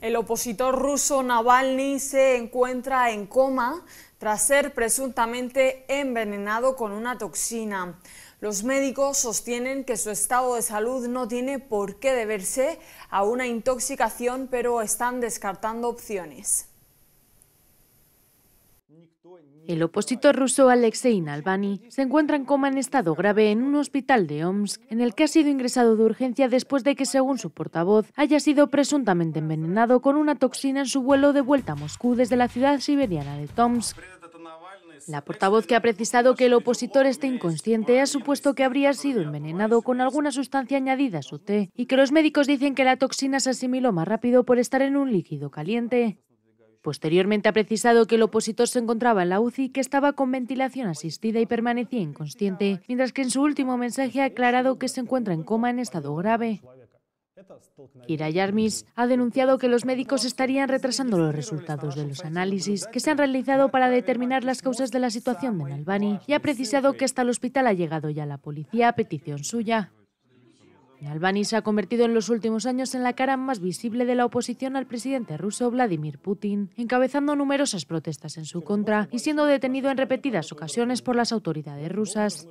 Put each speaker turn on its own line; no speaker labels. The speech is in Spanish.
El opositor ruso Navalny se encuentra en coma tras ser presuntamente envenenado con una toxina. Los médicos sostienen que su estado de salud no tiene por qué deberse a una intoxicación, pero están descartando opciones.
El opositor ruso Alexei Navalny se encuentra en coma en estado grave en un hospital de Omsk, en el que ha sido ingresado de urgencia después de que, según su portavoz, haya sido presuntamente envenenado con una toxina en su vuelo de vuelta a Moscú desde la ciudad siberiana de Tomsk. La portavoz que ha precisado que el opositor esté inconsciente ha supuesto que habría sido envenenado con alguna sustancia añadida a su té y que los médicos dicen que la toxina se asimiló más rápido por estar en un líquido caliente. Posteriormente ha precisado que el opositor se encontraba en la UCI, que estaba con ventilación asistida y permanecía inconsciente, mientras que en su último mensaje ha aclarado que se encuentra en coma en estado grave. Kira Yarmis ha denunciado que los médicos estarían retrasando los resultados de los análisis que se han realizado para determinar las causas de la situación de Nalbani y ha precisado que hasta el hospital ha llegado ya la policía a petición suya. Albany se ha convertido en los últimos años en la cara más visible de la oposición al presidente ruso Vladimir Putin, encabezando numerosas protestas en su contra y siendo detenido en repetidas ocasiones por las autoridades rusas.